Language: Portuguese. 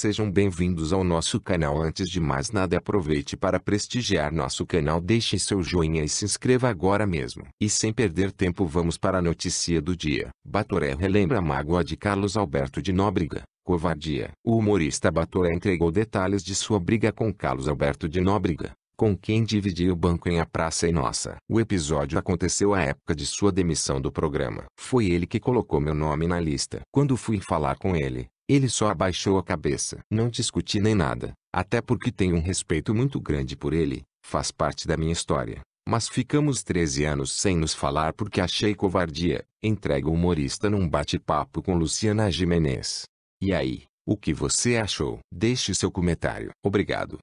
Sejam bem-vindos ao nosso canal. Antes de mais nada, aproveite para prestigiar nosso canal, deixe seu joinha e se inscreva agora mesmo. E sem perder tempo, vamos para a notícia do dia. Batoré relembra a mágoa de Carlos Alberto de Nóbrega. Covardia. O humorista Batoré entregou detalhes de sua briga com Carlos Alberto de Nóbrega com quem dividia o banco em A Praça e Nossa. O episódio aconteceu à época de sua demissão do programa. Foi ele que colocou meu nome na lista. Quando fui falar com ele, ele só abaixou a cabeça. Não discuti nem nada, até porque tenho um respeito muito grande por ele, faz parte da minha história. Mas ficamos 13 anos sem nos falar porque achei covardia. Entrega o humorista num bate-papo com Luciana Jimenez. E aí, o que você achou? Deixe seu comentário. Obrigado.